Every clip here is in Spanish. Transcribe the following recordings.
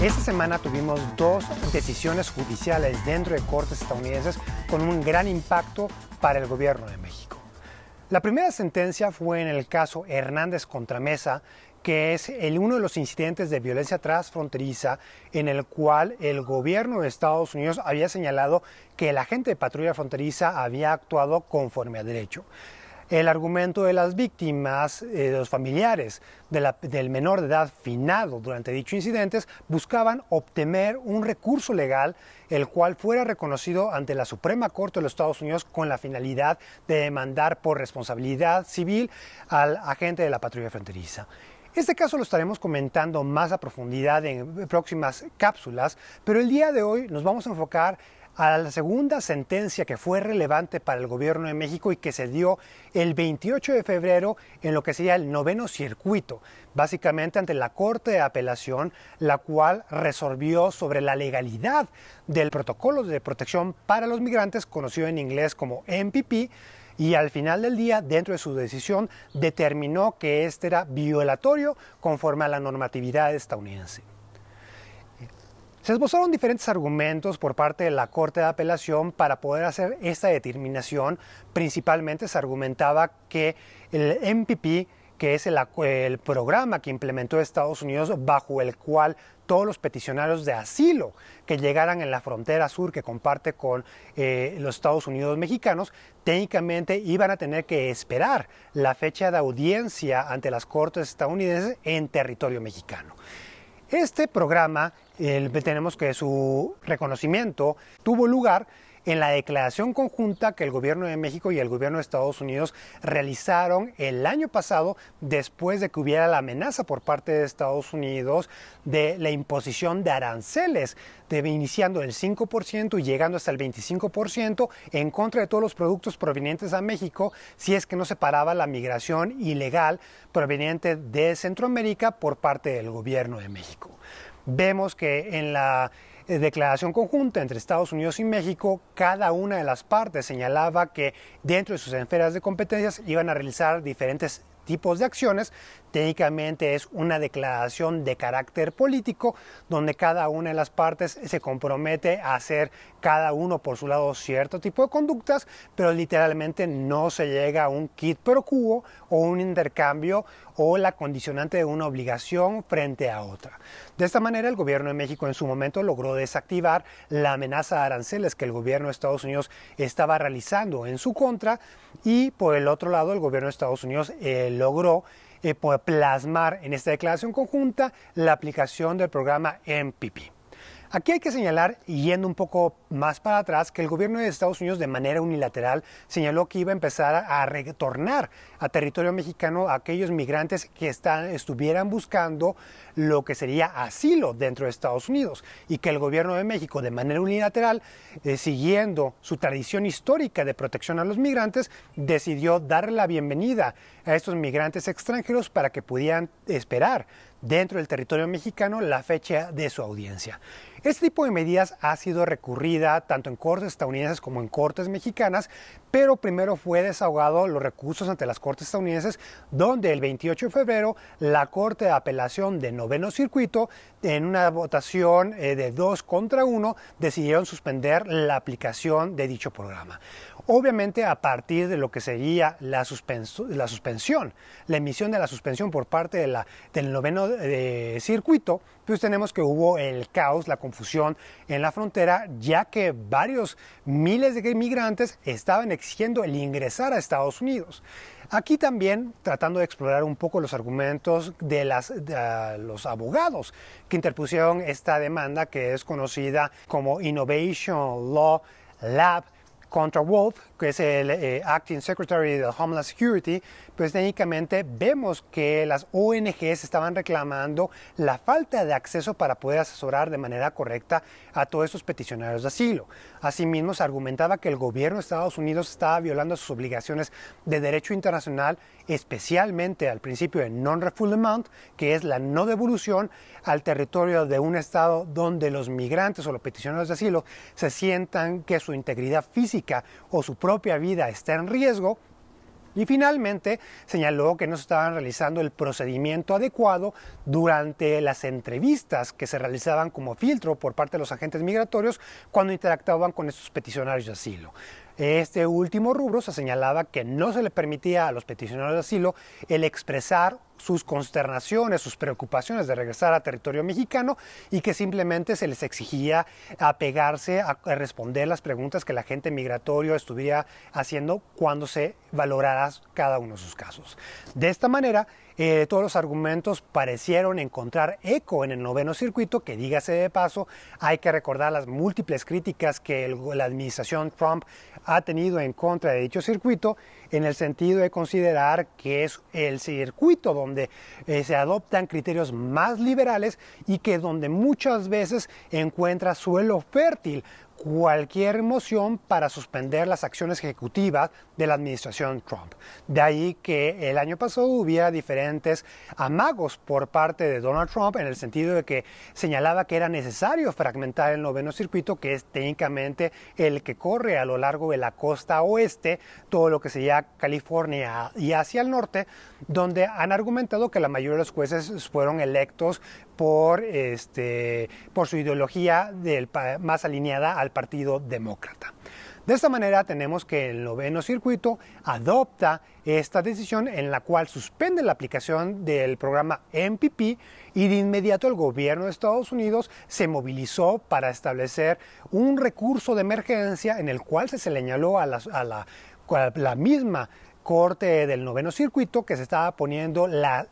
Esta semana tuvimos dos decisiones judiciales dentro de cortes estadounidenses con un gran impacto para el gobierno de México. La primera sentencia fue en el caso Hernández contra Mesa, que es el, uno de los incidentes de violencia transfronteriza en el cual el gobierno de Estados Unidos había señalado que el agente de patrulla fronteriza había actuado conforme a derecho el argumento de las víctimas, eh, los familiares del menor de edad finado durante dicho incidentes, buscaban obtener un recurso legal el cual fuera reconocido ante la Suprema Corte de los Estados Unidos con la finalidad de demandar por responsabilidad civil al agente de la patrulla fronteriza. Este caso lo estaremos comentando más a profundidad en próximas cápsulas, pero el día de hoy nos vamos a enfocar a la segunda sentencia que fue relevante para el gobierno de México y que se dio el 28 de febrero en lo que sería el noveno circuito, básicamente ante la Corte de Apelación, la cual resolvió sobre la legalidad del protocolo de protección para los migrantes, conocido en inglés como MPP, y al final del día, dentro de su decisión, determinó que este era violatorio conforme a la normatividad estadounidense. Se esbozaron diferentes argumentos por parte de la Corte de Apelación para poder hacer esta determinación. Principalmente se argumentaba que el MPP que es el, programa que implementó Estados Unidos bajo el cual todos los peticionarios de asilo que llegaran en la frontera sur que comparte con eh, los Estados Unidos mexicanos, técnicamente iban a tener que esperar la fecha de audiencia ante las Cortes estadounidenses en territorio mexicano. Este programa, tenemos que su reconocimiento tuvo lugar en la declaración conjunta que el gobierno de México y el gobierno de Estados Unidos realizaron el año pasado después de que hubiera la amenaza por parte de Estados Unidos de la imposición de aranceles, de, iniciando el 5% y llegando hasta el 25% en contra de todos los productos provenientes a México si es que no se paraba la migración ilegal proveniente de Centroamérica por parte del gobierno de México. Vemos que en la eh, declaración conjunta entre Estados Unidos y México, cada una de las partes señalaba que dentro de sus esferas de competencias iban a realizar diferentes tipos de acciones. Técnicamente es una declaración de carácter político donde cada una de las partes se compromete a hacer cada uno por su lado cierto tipo de conductas, pero literalmente no se llega a un kit pro quo o un intercambio o la condicionante de una obligación frente a otra. De esta manera el gobierno de México en su momento logró desactivar la amenaza de aranceles que el gobierno de Estados Unidos estaba realizando en su contra y por el otro lado el gobierno de Estados Unidos el logró eh, pues, plasmar en esta declaración conjunta la aplicación del programa MPP. Aquí hay que señalar, yendo un poco más para atrás, que el gobierno de Estados Unidos de manera unilateral señaló que iba a empezar a retornar a territorio mexicano a aquellos migrantes que estuvieran buscando lo que sería asilo dentro de Estados Unidos y que el gobierno de México de manera unilateral, eh, siguiendo su tradición histórica de protección a los migrantes, decidió dar la bienvenida a estos migrantes extranjeros para que pudieran esperar dentro del territorio mexicano la fecha de su audiencia. Este tipo de medidas ha sido recurrida tanto en cortes estadounidenses como en cortes mexicanas, pero primero fue desahogado los recursos ante las cortes estadounidenses, donde el 28 de febrero la Corte de Apelación de Noveno Circuito, en una votación eh, de 2 contra 1, decidieron suspender la aplicación de dicho programa. Obviamente a partir de lo que sería la, suspensión, la emisión de la suspensión por parte del noveno eh, circuito, pues tenemos que hubo el caos, la confusión fusión en la frontera, ya que varios miles de inmigrantes estaban exigiendo el ingresar a Estados Unidos. Aquí también tratando de explorar un poco los argumentos de, ah, los abogados que interpusieron esta demanda que es conocida como Innovation Law Lab contra Wolf, que es el eh, Acting Secretary de Homeland Security, pues técnicamente vemos que las ONGs estaban reclamando la falta de acceso para poder asesorar de manera correcta a todos estos peticionarios de asilo. Asimismo, se argumentaba que el gobierno de Estados Unidos estaba violando sus obligaciones de derecho internacional, especialmente al principio de non-refoulement, que es la no devolución al territorio de un estado donde los migrantes o los peticionarios de asilo se sientan que su integridad física o su propia vida está en riesgo, y finalmente señaló que no se estaban realizando el procedimiento adecuado durante las entrevistas que se realizaban como filtro por parte de los agentes migratorios cuando interactuaban con estos peticionarios de asilo. Este último rubro se señalaba que no se le permitía a los peticionarios de asilo el expresar sus consternaciones, sus preocupaciones de regresar a territorio mexicano y que simplemente se les exigía apegarse a, responder las preguntas que la gente migratoria estuviera haciendo cuando se valorara cada uno de sus casos. De esta manera, eh, todos los argumentos parecieron encontrar eco en el noveno circuito, que dígase de paso, hay que recordar las múltiples críticas que la administración Trump ha tenido en contra de dicho circuito, en el sentido de considerar que es el circuito donde donde eh, se adoptan criterios más liberales y que donde muchas veces encuentra suelo fértil cualquier moción para suspender las acciones ejecutivas de la administración Trump. De ahí que el año pasado hubiera diferentes amagos por parte de Donald Trump en el sentido de que señalaba que era necesario fragmentar el noveno circuito, que es técnicamente el que corre a lo largo de la costa oeste, todo lo que sería California y hacia el norte, donde han argumentado que la mayoría de los jueces fueron electos por, este, por su ideología más alineada al Partido Demócrata. De esta manera tenemos que el noveno circuito adopta esta decisión en la cual suspende la aplicación del programa MPP y de inmediato el gobierno de Estados Unidos se movilizó para establecer un recurso de emergencia en el cual se señaló a la, a la misma corte del noveno circuito que se estaba poniendo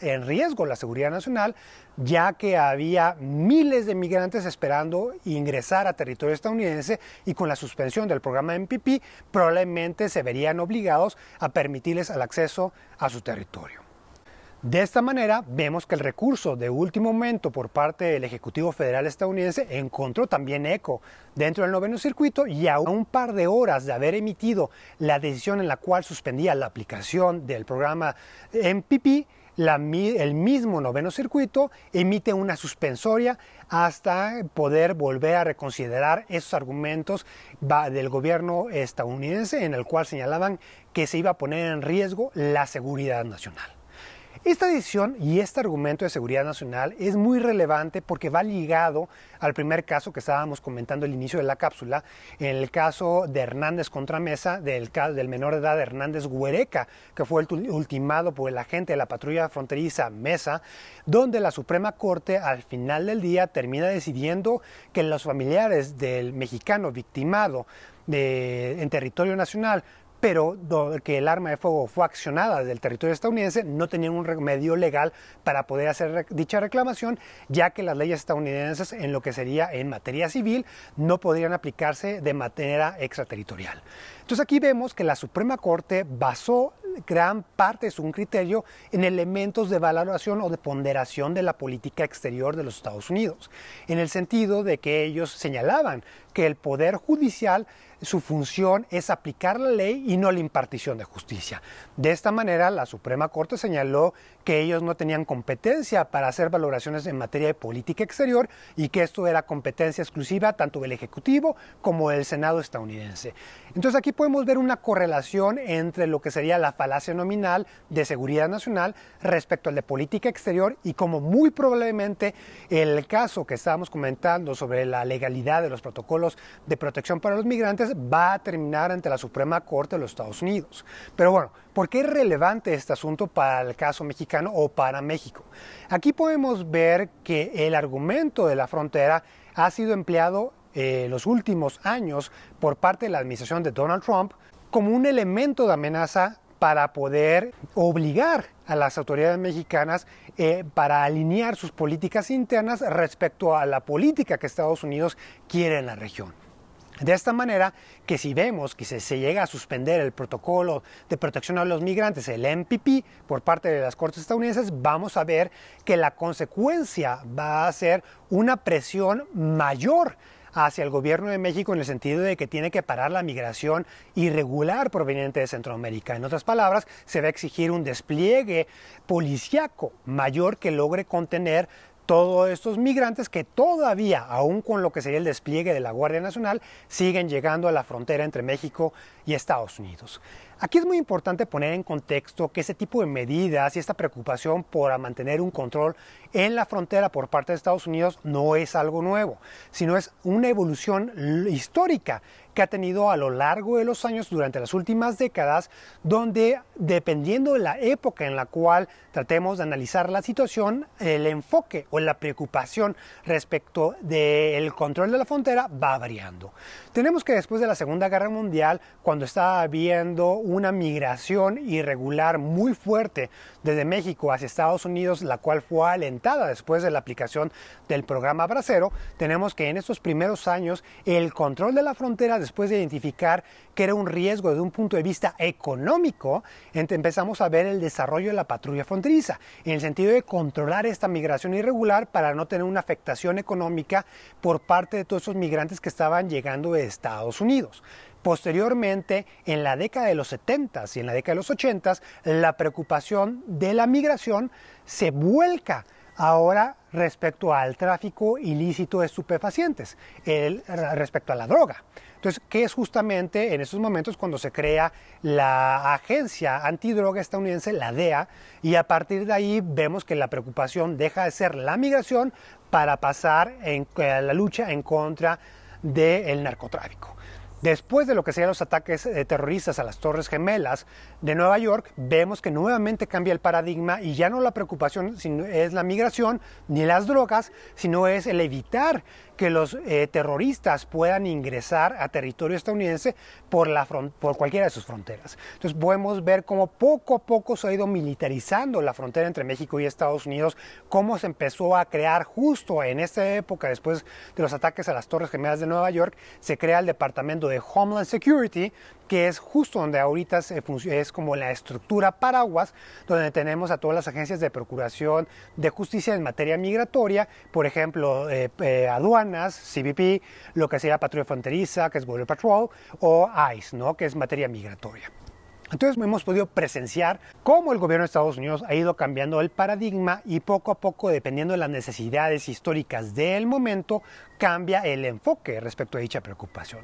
en riesgo la seguridad nacional, ya que había miles de migrantes esperando ingresar a territorio estadounidense y con la suspensión del programa MPP probablemente se verían obligados a permitirles el acceso a su territorio. De esta manera, vemos que el recurso de último momento por parte del Ejecutivo Federal estadounidense encontró también eco dentro del noveno circuito y a un par de horas de haber emitido la decisión en la cual suspendía la aplicación del programa MPP, el mismo noveno circuito emite una suspensoria hasta poder volver a reconsiderar esos argumentos del gobierno estadounidense en el cual señalaban que se iba a poner en riesgo la seguridad nacional. Esta decisión y este argumento de seguridad nacional es muy relevante porque va ligado al primer caso que estábamos comentando al inicio de la cápsula, en el caso de Hernández Contramesa, del, del menor de edad Hernández Huereca, que fue ultimado por el agente de la patrulla fronteriza Mesa, donde la Suprema Corte al final del día termina decidiendo que los familiares del mexicano victimado en territorio nacional pero que el arma de fuego fue accionada desde el territorio estadounidense, no tenían un remedio legal para poder hacer dicha reclamación, ya que las leyes estadounidenses en lo que sería en materia civil no podrían aplicarse de manera extraterritorial. Entonces aquí vemos que la Suprema Corte basó gran parte de su criterio en elementos de valoración o de ponderación de la política exterior de los Estados Unidos, en el sentido de que ellos señalaban que el Poder Judicial, su función es aplicar la ley y no la impartición de justicia. De esta manera, la Suprema Corte señaló que ellos no tenían competencia para hacer valoraciones en materia de política exterior y que esto era competencia exclusiva tanto del Ejecutivo como del Senado estadounidense. Entonces aquí podemos ver una correlación entre lo que sería la falacia nominal de seguridad nacional respecto al de política exterior y como muy probablemente el caso que estábamos comentando sobre la legalidad de los protocolos de protección para los migrantes va a terminar ante la Suprema Corte de los Estados Unidos. Pero bueno, ¿por qué es relevante este asunto para el caso mexicano o para México? Aquí podemos ver que el argumento de la frontera ha sido empleado en eh, los últimos años por parte de la administración de Donald Trump como un elemento de amenaza para poder obligar a las autoridades mexicanas eh, para alinear sus políticas internas respecto a la política que Estados Unidos quiere en la región. De esta manera, que si vemos que se, se, llega a suspender el protocolo de protección a los migrantes, el MPP, por parte de las Cortes estadounidenses, vamos a ver que la consecuencia va a ser una presión mayor hacia el gobierno de México en el sentido de que tiene que parar la migración irregular proveniente de Centroamérica. En otras palabras, se va a exigir un despliegue policíaco mayor que logre contener todos estos migrantes que todavía, aún con lo que sería el despliegue de la Guardia Nacional, siguen llegando a la frontera entre México y Estados Unidos. Aquí es muy importante poner en contexto que ese tipo de medidas y esta preocupación por mantener un control en la frontera por parte de Estados Unidos no es algo nuevo, sino es una evolución histórica que ha tenido a lo largo de los años durante las últimas décadas, donde dependiendo de la época en la cual tratemos de analizar la situación, el enfoque o la preocupación respecto del control de la frontera va variando. Tenemos que después de la Segunda Guerra Mundial, cuando estaba habiendo una migración irregular muy fuerte desde México hacia Estados Unidos, la cual fue alentada después de la aplicación del programa Bracero, tenemos que en estos primeros años el control de la frontera, después de identificar que era un riesgo desde un punto de vista económico, empezamos a ver el desarrollo de la patrulla fronteriza, en el sentido de controlar esta migración irregular para no tener una afectación económica por parte de todos esos migrantes que estaban llegando de Estados Unidos. Posteriormente, en la década de los 70s y en la década de los 80s, la preocupación de la migración se vuelca ahora respecto al tráfico ilícito de estupefacientes, respecto a la droga. Entonces, que es justamente en esos momentos cuando se crea la agencia antidroga estadounidense, la DEA, y a partir de ahí vemos que la preocupación deja de ser la migración para pasar en, a eh, la lucha en contra del narcotráfico. Después de lo que serían los ataques eh, terroristas a las Torres Gemelas de Nueva York, vemos que nuevamente cambia el paradigma y ya no la preocupación es la migración ni las drogas, sino es el evitar que los eh, terroristas puedan ingresar a territorio estadounidense por, la por cualquiera de sus fronteras. Entonces podemos ver cómo poco a poco se ha ido militarizando la frontera entre México y Estados Unidos, cómo se empezó a crear justo en esta época, después de los ataques a las Torres Gemelas de Nueva York, se crea el Departamento de Homeland Security, que es justo donde ahorita es como la estructura paraguas, donde tenemos a todas las agencias de procuración de justicia en materia migratoria, por ejemplo, eh, eh, aduanas, CBP, lo que sería patrulla fronteriza, que es Border Patrol, o ICE, ¿no? que es materia migratoria. Entonces hemos podido presenciar cómo el gobierno de Estados Unidos ha ido cambiando el paradigma y poco a poco, dependiendo de las necesidades históricas del momento, cambia el enfoque respecto a dicha preocupación.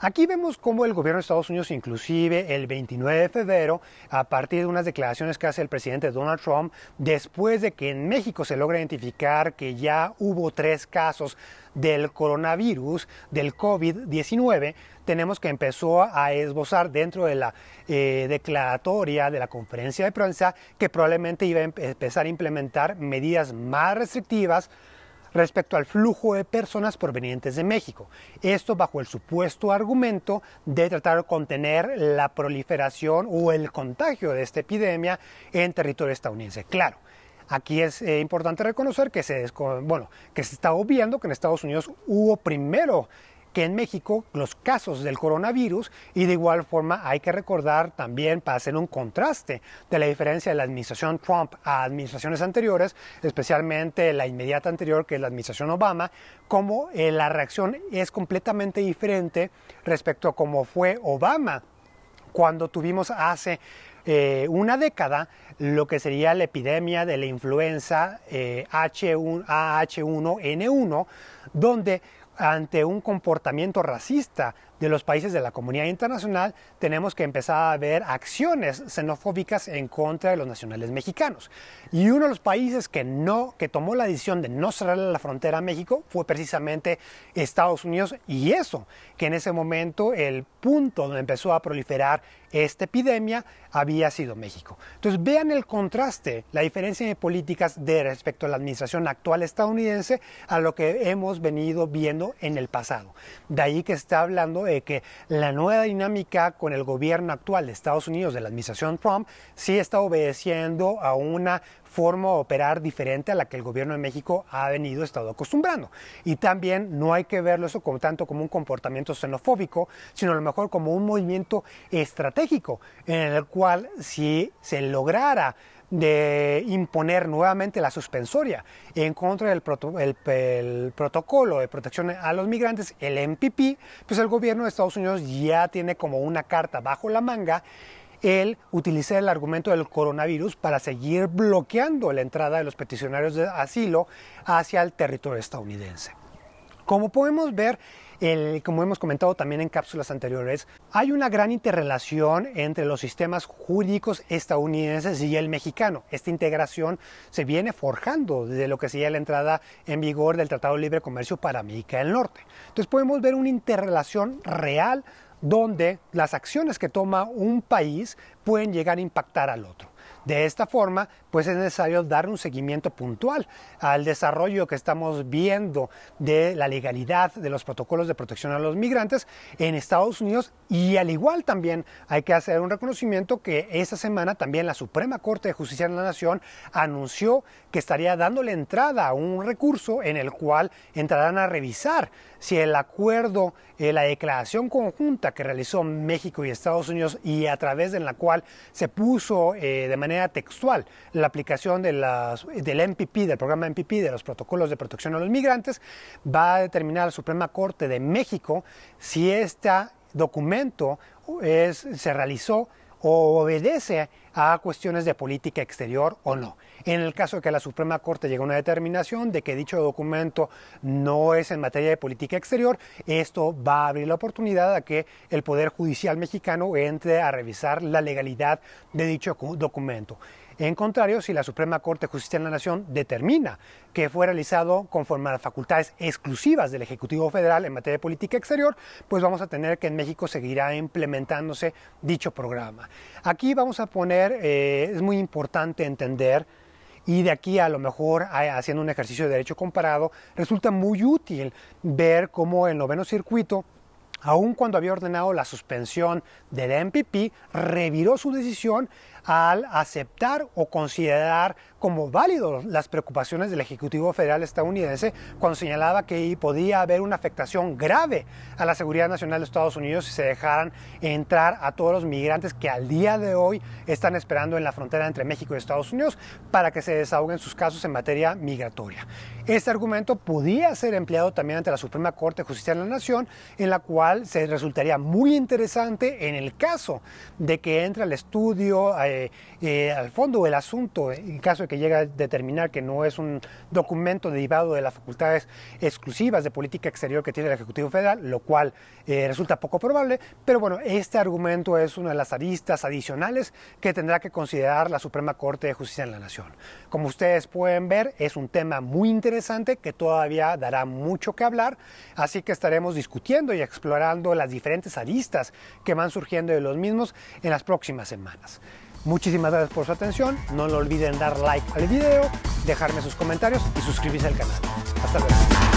Aquí vemos cómo el gobierno de Estados Unidos, inclusive el 29 de febrero, a partir de unas declaraciones que hace el presidente Donald Trump, después de que en México se logra identificar que ya hubo tres casos del coronavirus, del COVID-19, tenemos que empezó a esbozar dentro de la eh, declaratoria de la conferencia de prensa que probablemente iba a empezar a implementar medidas más restrictivas respecto al flujo de personas provenientes de México. Esto bajo el supuesto argumento de tratar de contener la proliferación o el contagio de esta epidemia en territorio estadounidense. Claro, Aquí es eh, importante reconocer que se, bueno, que se está obviando que en Estados Unidos hubo primero que en México los casos del coronavirus y de igual forma hay que recordar también para hacer un contraste de la diferencia de la administración Trump a administraciones anteriores, especialmente la inmediata anterior que es la administración Obama, como eh, la reacción es completamente diferente respecto a cómo fue Obama cuando tuvimos hace eh, una década lo que sería la epidemia de la influenza H1, eh, AH1N1, donde ante un comportamiento racista de los países de la comunidad internacional, tenemos que empezar a ver acciones xenofóbicas en contra de los nacionales mexicanos. Y uno de los países que no, que tomó la decisión de no cerrar la frontera a México fue precisamente Estados Unidos y eso, que en ese momento el punto donde empezó a proliferar esta epidemia había sido México. Entonces vean el contraste, la diferencia de políticas de respecto a la administración actual estadounidense a lo que hemos venido viendo en el pasado. De ahí que está hablando de que la nueva dinámica con el gobierno actual de Estados Unidos, de la administración Trump, sí está obedeciendo a una forma de operar diferente a la que el gobierno de México ha venido estado acostumbrando. Y también no hay que verlo eso tanto como un comportamiento xenofóbico, sino a lo mejor como un movimiento estratégico en el cual si se lograra de imponer nuevamente la suspensoria en contra del protocolo de protección a los migrantes, el MPP, pues el gobierno de Estados Unidos ya tiene como una carta bajo la manga el utilizar el argumento del coronavirus para seguir bloqueando la entrada de los peticionarios de asilo hacia el territorio estadounidense. Como podemos ver, como hemos comentado también en cápsulas anteriores, hay una gran interrelación entre los sistemas jurídicos estadounidenses y el mexicano. Esta integración se viene forjando desde lo que sería la entrada en vigor del Tratado de Libre Comercio para América del Norte. Entonces podemos ver una interrelación real donde las acciones que toma un país pueden llegar a impactar al otro. De esta forma, pues es necesario dar un seguimiento puntual al desarrollo que estamos viendo de la legalidad de los protocolos de protección a los migrantes en Estados Unidos y al igual también hay que hacer un reconocimiento que esta semana también la Suprema Corte de Justicia de la Nación anunció que estaría dándole entrada a un recurso en el cual entrarán a revisar si el acuerdo, eh, la declaración conjunta que realizó México y Estados Unidos y a través de la cual se puso eh, de manera textual la aplicación del MPP, del programa MPP, de los protocolos de protección a los migrantes, va a determinar la Suprema Corte de México si este documento se realizó o obedece a cuestiones de política exterior o no. En el caso de que la Suprema Corte llegue a una determinación de que dicho documento no es en materia de política exterior, esto va a abrir la oportunidad a que el Poder Judicial mexicano entre a revisar la legalidad de dicho documento. En contrario, si la Suprema Corte de Justicia de la Nación determina que fue realizado conforme a las facultades exclusivas del Ejecutivo Federal en materia de política exterior, pues vamos a tener que en México seguirá implementándose dicho programa. Aquí vamos a poner, eh, es muy importante entender y de aquí a lo mejor haciendo un ejercicio de derecho comparado, resulta muy útil ver cómo el noveno circuito, aun cuando había ordenado la suspensión del MPP, reviró su decisión al aceptar o considerar como válidos las preocupaciones del Ejecutivo Federal estadounidense cuando señalaba que podía haber una afectación grave a la seguridad nacional de Estados Unidos si se dejaran entrar a todos los migrantes que al día de hoy están esperando en la frontera entre México y Estados Unidos para que se desahoguen sus casos en materia migratoria. Este argumento podía ser empleado también ante la Suprema Corte de Justicia de la Nación, en la cual se resultaría muy interesante en el caso de que entre al estudio, a eh, eh, eh, al fondo el asunto, eh, en caso de que llegue a determinar que no es un documento derivado de las facultades exclusivas de política exterior que tiene el Ejecutivo Federal, lo cual resulta poco probable, pero bueno, este argumento es una de las aristas adicionales que tendrá que considerar la Suprema Corte de Justicia en la Nación. Como ustedes pueden ver, es un tema muy interesante que todavía dará mucho que hablar, así que estaremos discutiendo y explorando las diferentes aristas que van surgiendo de los mismos en las próximas semanas. Muchísimas gracias por su atención. No lo olviden dar like al video, dejarme sus comentarios y suscribirse al canal. Hasta luego.